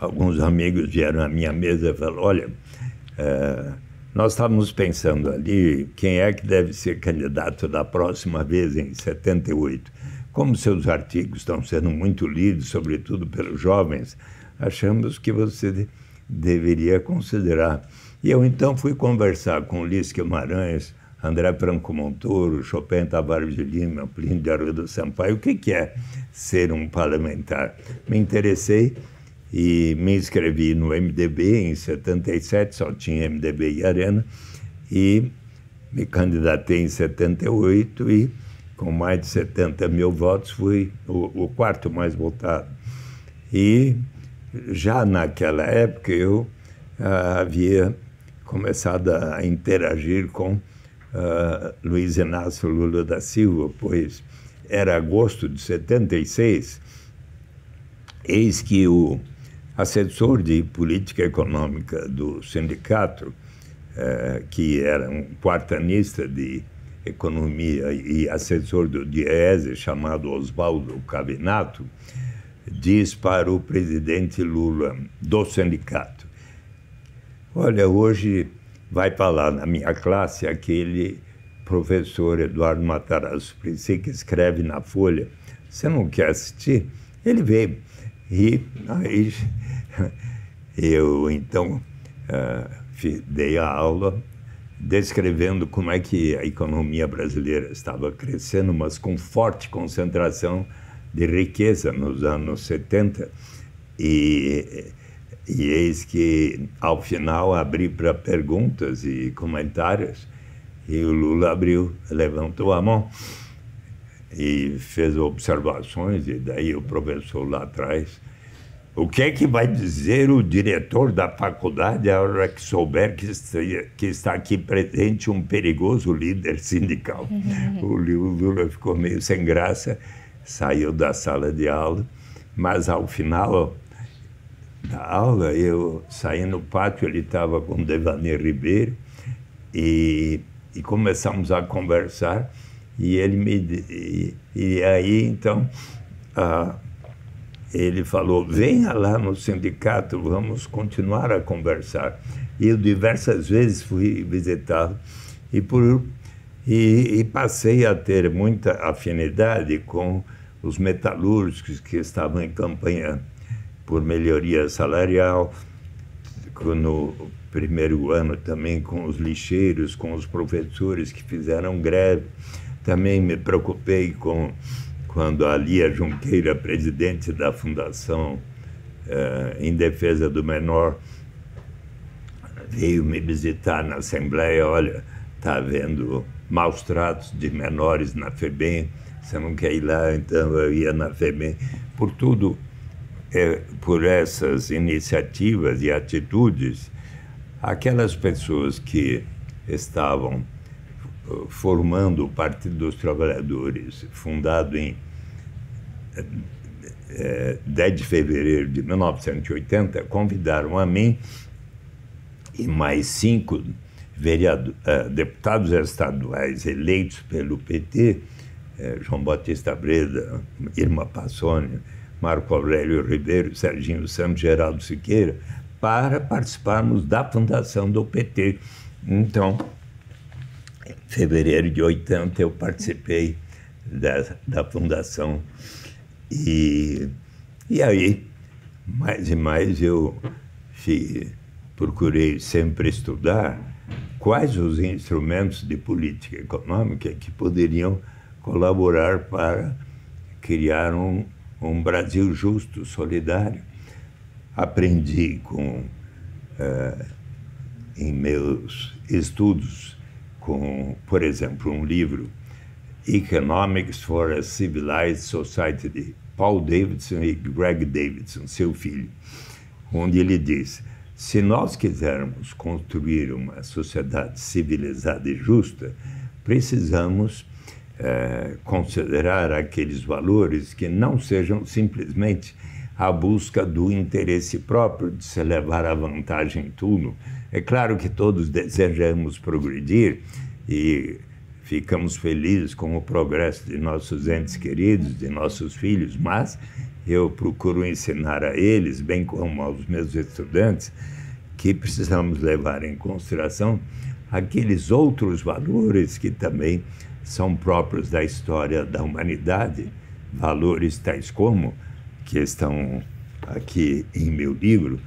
alguns amigos vieram à minha mesa e falaram: olha, é, nós estávamos pensando ali quem é que deve ser candidato da próxima vez em 78. Como seus artigos estão sendo muito lidos, sobretudo pelos jovens, achamos que você deveria considerar. E eu então fui conversar com Ulisses Guimarães, André Franco Montoro, Chopin Tavares de Lima, Plínio de Arruda Sampaio, o que, que é ser um parlamentar. Me interessei e me inscrevi no MDB em 77, só tinha MDB e Arena, e me candidatei em 78 e, com mais de 70 mil votos, fui o, o quarto mais votado. E já naquela época eu ah, havia começado a interagir com ah, Luiz Inácio Lula da Silva, pois era agosto de 76, eis que o assessor de política econômica do sindicato, eh, que era um quartanista de economia e assessor do Diese, chamado Oswaldo Cabinato, diz para o presidente Lula do sindicato: Olha, hoje vai falar na minha classe aquele professor Eduardo Matarazzo que escreve na Folha. Você não quer assistir? Ele veio. E aí eu então ah, dei a aula descrevendo como é que a economia brasileira estava crescendo, mas com forte concentração de riqueza nos anos 70. E, e eis que, ao final, abri para perguntas e comentários, e o Lula abriu, levantou a mão e fez observações, e daí o professor lá atrás. O que é que vai dizer o diretor da faculdade a hora que souber que, que está aqui presente um perigoso líder sindical? o Lula ficou meio sem graça, saiu da sala de aula, mas ao final da aula, eu saí no pátio, ele estava com o Ribeiro, e, e começamos a conversar. E ele me. E, e aí, então, ele falou: venha lá no sindicato, vamos continuar a conversar. E eu diversas vezes fui visitá-lo e, por, e, e passei a ter muita afinidade com os metalúrgicos que estavam em campanha por melhoria salarial, no primeiro ano também com os lixeiros, com os professores que fizeram greve. Também me preocupei com quando a Lia Junqueira, presidente da Fundação eh, em Defesa do Menor, veio me visitar na Assembleia. Olha, está havendo maus tratos de menores na FEBEM, você não quer ir lá, então eu ia na FEBEM. Por tudo, eh, por essas iniciativas e atitudes, aquelas pessoas que estavam formando o Partido dos Trabalhadores, fundado em é, 10 é, de fevereiro de 1980, convidaram a mim e mais cinco é, deputados estaduais eleitos pelo PT, é, João Batista Breda, Irma Passoni, Marco Aurélio Ribeiro, Serginho Santos, Geraldo Siqueira, para participarmos da fundação do PT. Então, fevereiro de 80 eu participei da, da fundação e, e aí mais e mais eu procurei sempre estudar quais os instrumentos de política econômica que poderiam colaborar para criar um, um Brasil justo, solidário. Aprendi com, uh, em meus estudos com, por exemplo, um livro Economics for a Civilized Society de Paul Davidson e Greg Davidson, seu filho, onde ele diz: se nós quisermos construir uma sociedade civilizada e justa, precisamos é, considerar aqueles valores que não sejam simplesmente a busca do interesse próprio de se levar a vantagem em tudo, é claro que todos desejamos progredir e ficamos felizes com o progresso de nossos entes queridos, de nossos filhos, mas eu procuro ensinar a eles, bem como aos meus estudantes, que precisamos levar em consideração aqueles outros valores que também são próprios da história da humanidade, valores tais como que estão aqui em meu livro,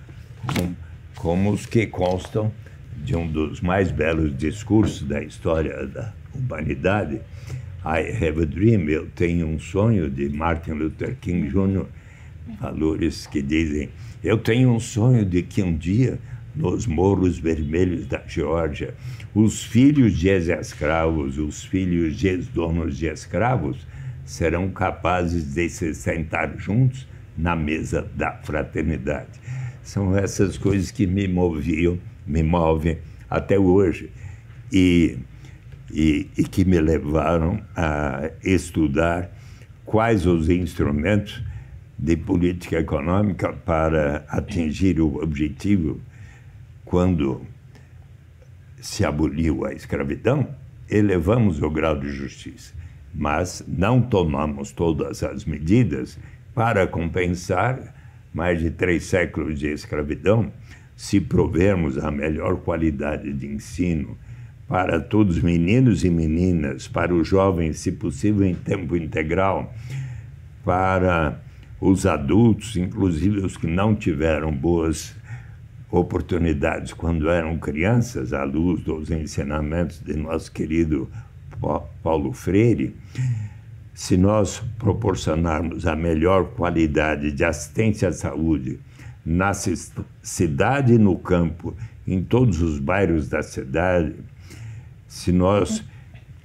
como os que constam de um dos mais belos discursos da história da humanidade, I Have a Dream, Eu Tenho um Sonho, de Martin Luther King Jr., valores que dizem: Eu tenho um sonho de que um dia, nos morros vermelhos da Geórgia, os filhos de ex-escravos, os filhos de ex-donos de escravos, serão capazes de se sentar juntos na mesa da fraternidade. São essas coisas que me moviam, me movem até hoje e, e, e que me levaram a estudar quais os instrumentos de política econômica para atingir o objetivo quando se aboliu a escravidão, elevamos o grau de justiça, mas não tomamos todas as medidas para compensar mais de três séculos de escravidão, se provermos a melhor qualidade de ensino para todos os meninos e meninas, para os jovens, se possível, em tempo integral, para os adultos, inclusive os que não tiveram boas oportunidades quando eram crianças, à luz dos ensinamentos de nosso querido Paulo Freire, se nós proporcionarmos a melhor qualidade de assistência à saúde na cidade e no campo, em todos os bairros da cidade, se nós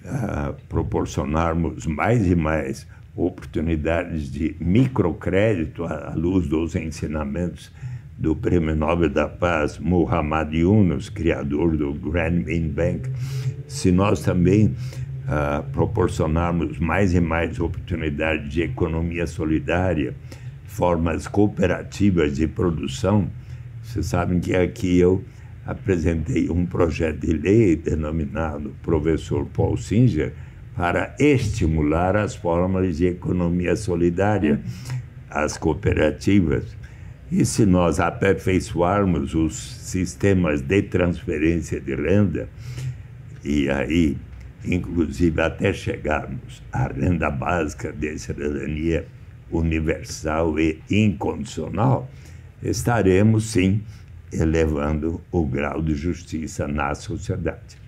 ah, proporcionarmos mais e mais oportunidades de microcrédito à luz dos ensinamentos do Prêmio Nobel da Paz Muhammad Yunus, criador do Grameen Bank, se nós também uh, proporcionarmos mais e mais oportunidades de economia solidária, formas cooperativas de produção, vocês sabem que aqui eu apresentei um projeto de lei denominado Professor Paul Singer para estimular as formas de economia solidária, as cooperativas. E se nós aperfeiçoarmos os sistemas de transferência de renda, e aí inclusive até chegarmos à renda básica de cidadania universal e incondicional, estaremos sim elevando o grau de justiça na sociedade.